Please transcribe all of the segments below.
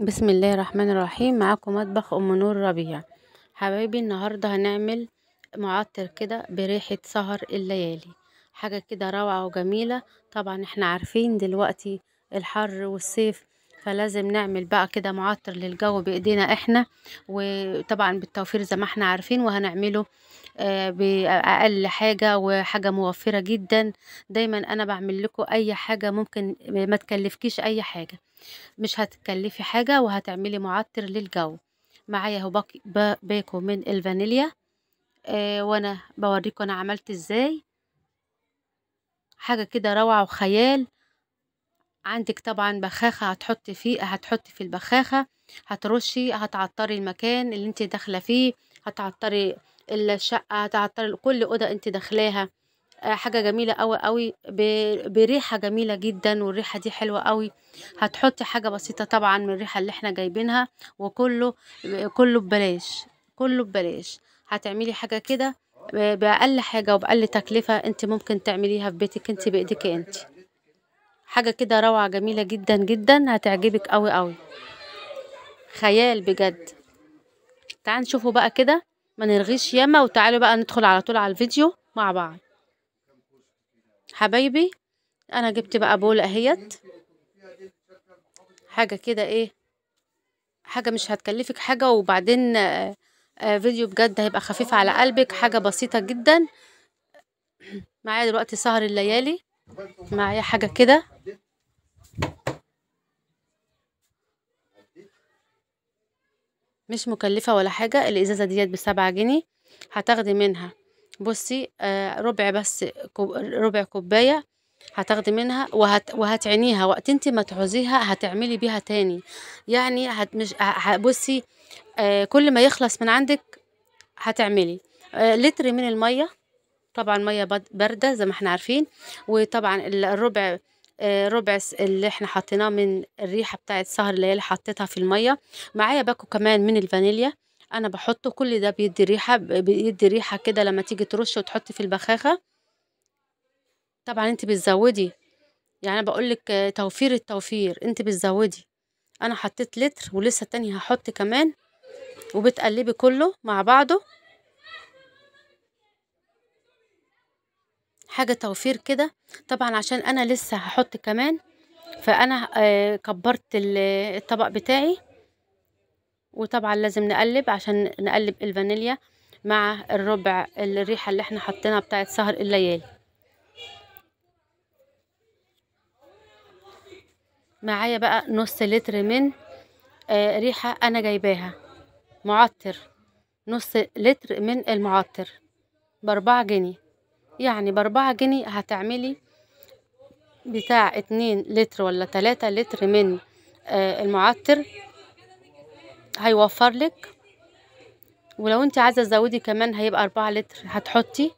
بسم الله الرحمن الرحيم معاكم مطبخ ام نور ربيع حبايبي النهارده هنعمل معطر كده بريحه سهر الليالي حاجه كده روعه وجميله طبعا احنا عارفين دلوقتي الحر والصيف فلازم نعمل بقى كده معطر للجو بايدينا احنا وطبعا بالتوفير زي ما احنا عارفين وهنعمله آه، بأقل حاجة وحاجة موفرة جدا دايما أنا بعمل لكم أي حاجة ممكن ما تكلفكيش أي حاجة مش هتكلفي حاجة وهتعملي معطر للجو معايا هو باكو من الفانيليا آه، وأنا بوريكم أنا عملت إزاي حاجة كده روعة وخيال عندك طبعا بخاخة هتحطي فيه هتحطي في البخاخة هترشي هتعطري المكان اللي انت داخلة فيه هتعطري الشقة تعطر كل أوضة انت داخلاها آه، حاجة جميلة قوي قوي بريحة جميلة جدا والريحة دي حلوة قوي هتحطي حاجة بسيطة طبعا من الريحة اللي احنا جايبينها وكله كله ببلاش كله ببلاش هتعملي حاجة كده بأقل حاجة وبأقل تكلفة انت ممكن تعمليها في بيتك انت بإيدك انت حاجة كده روعة جميلة جدا جدا هتعجبك قوي قوي خيال بجد تعال نشوفه بقى كده ما نرغيش ياما وتعالوا بقى ندخل على طول على الفيديو مع بعض حبايبي انا جبت بقى بول اهيت حاجه كده ايه حاجه مش هتكلفك حاجه وبعدين آه، آه، فيديو بجد هيبقى خفيف على قلبك حاجه بسيطه جدا معايا دلوقتي سهر الليالي معايا حاجه كده مش مكلفة ولا حاجة الازازة ديت بسبعة جنيه هتاخدي منها بصي آه، ربع بس ربع كوباية هتاخدي منها وهت وهتعينيها وقت انت ما تعوزيها هتعملي بيها تاني يعني هت مش بصي آه، كل ما يخلص من عندك هتعملي آه، لتر من المية طبعا مية باردة زي ما احنا عارفين وطبعا الربع آه، ربع اللي احنا حطيناه من الريحه بتاعه سهر الليالي حطيتها في الميه معايا باكو كمان من الفانيليا انا بحطه كل ده بيدي ريحه بيدي ريحه كده لما تيجي ترش وتحطي في البخاخه طبعا انت بتزودي يعني انا بقول لك توفير التوفير انت بتزودي انا حطيت لتر ولسه تاني هحط كمان وبتقلبي كله مع بعضه حاجة توفير كده طبعا عشان انا لسه هحط كمان فانا آه، كبرت الطبق بتاعي وطبعا لازم نقلب عشان نقلب الفانيليا مع الربع الريحة اللي احنا حطيناها بتاعت سهر الليالي معايا بقى نص لتر من آه، ريحة انا جايباها معطر نص لتر من المعطر باربعة جنيه يعني بأربعة جنيه هتعملي بتاع اتنين لتر ولا تلاتة لتر من آه، المعطر هيوفر لك ولو انت عايزة تزودي كمان هيبقى أربعة لتر هتحطي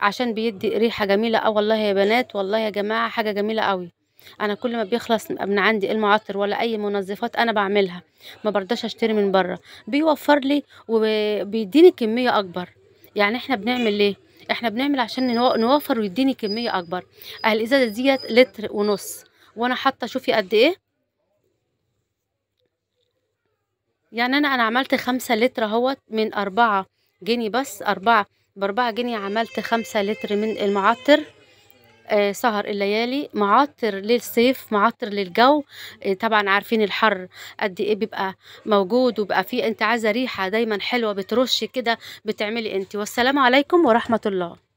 عشان بيدي ريحة جميلة اه والله يا بنات والله يا جماعة حاجة جميلة قوي انا كل ما بيخلص من عندي المعطر ولا اي منظفات انا بعملها ما برضاش اشتري من بره بيوفر لي وبيديني كميه اكبر يعني احنا بنعمل ليه احنا بنعمل عشان نوفر ويديني كميه اكبر الازازه ديت لتر ونص وانا حاطه شوفي قد ايه يعني انا انا عملت خمسة لتر اهوت من اربعة جنيه بس اربعة باربعة جنيه عملت خمسة لتر من المعطر آه، سهر الليالي معطر للصيف معطر للجو آه، طبعا عارفين الحر قد ايه بيبقى موجود وبقى فيه انت عايزه ريحه دايما حلوه بترش كده بتعملي انت والسلام عليكم ورحمه الله